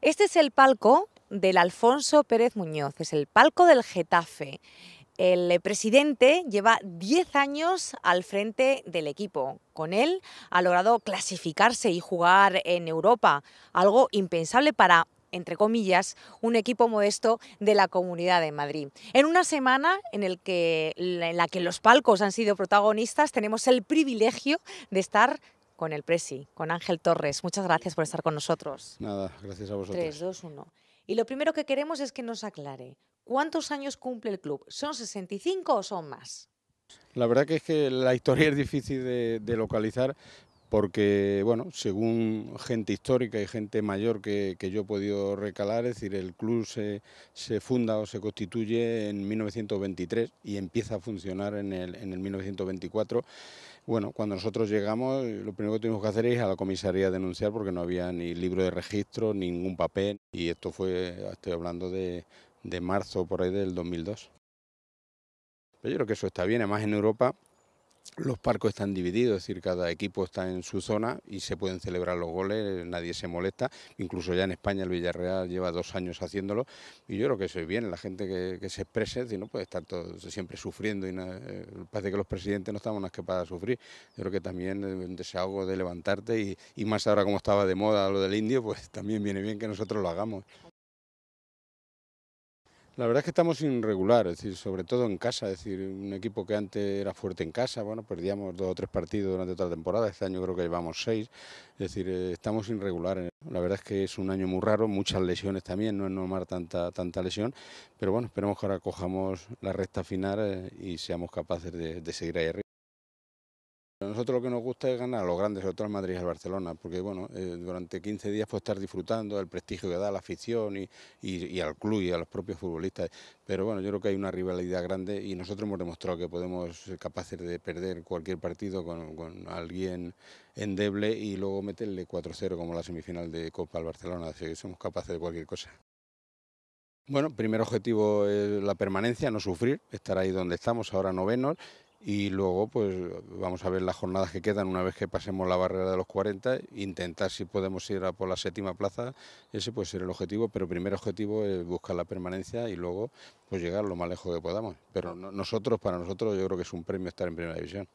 Este es el palco del Alfonso Pérez Muñoz, es el palco del Getafe. El presidente lleva 10 años al frente del equipo. Con él ha logrado clasificarse y jugar en Europa, algo impensable para entre comillas, un equipo modesto de la Comunidad de Madrid. En una semana en, en la que los palcos han sido protagonistas, tenemos el privilegio de estar con el Presi, con Ángel Torres. Muchas gracias por estar con nosotros. Nada, gracias a vosotros. 3, 2, 1. Y lo primero que queremos es que nos aclare, ¿cuántos años cumple el club? ¿Son 65 o son más? La verdad que es que la historia es difícil de, localizar, porque, bueno, según gente histórica y gente mayor que, yo he podido recalar, es decir, el club se, funda o se constituye en 1923 y empieza a funcionar en el, 1924. Bueno, cuando nosotros llegamos, lo primero que tuvimos que hacer es a la comisaría denunciar porque no había ni libro de registro, ningún papel, y esto fue, estoy hablando de, de marzo por ahí del 2002. yo creo que eso está bien, además en Europa los parcos están divididos, es decir, cada equipo está en su zona y se pueden celebrar los goles, nadie se molesta. Incluso ya en España el Villarreal lleva dos años haciéndolo y yo creo que eso es bien, la gente que, se exprese, si no puede estar todo, siempre sufriendo y eh, parece que los presidentes no estamos más que para sufrir. Yo creo que también eh, un desahogo de levantarte y, y más ahora como estaba de moda lo del indio, pues también viene bien que nosotros lo hagamos. La verdad es que estamos irregular, es decir, sobre todo en casa, es decir, un equipo que antes era fuerte en casa, bueno, perdíamos dos o tres partidos durante toda temporada, este año creo que llevamos seis, es decir, eh, estamos irregulares. La verdad es que es un año muy raro, muchas lesiones también, no es normal tanta, tanta lesión, pero bueno, esperemos que ahora cojamos la recta final eh, y seamos capaces de, de seguir ahí arriba nosotros lo que nos gusta es ganar a los grandes, sobre todo Madrid y al Barcelona, porque bueno, eh, durante 15 días puedes estar disfrutando ...del prestigio que da la afición y, al club y a los propios futbolistas. Pero bueno, yo creo que hay una rivalidad grande y nosotros hemos demostrado que podemos ser capaces de perder cualquier partido con, con alguien endeble y luego meterle 4-0 como la semifinal de Copa al Barcelona. Así que somos capaces de cualquier cosa. Bueno, primer objetivo es la permanencia, no sufrir, estar ahí donde estamos, ahora novenos, y luego pues vamos a ver las jornadas que quedan una vez que pasemos la barrera de los 40, intentar si podemos ir a por la séptima plaza, ese puede ser el objetivo, pero el primer objetivo es buscar la permanencia y luego pues llegar lo más lejos que podamos. Pero nosotros, para nosotros yo creo que es un premio estar en primera división.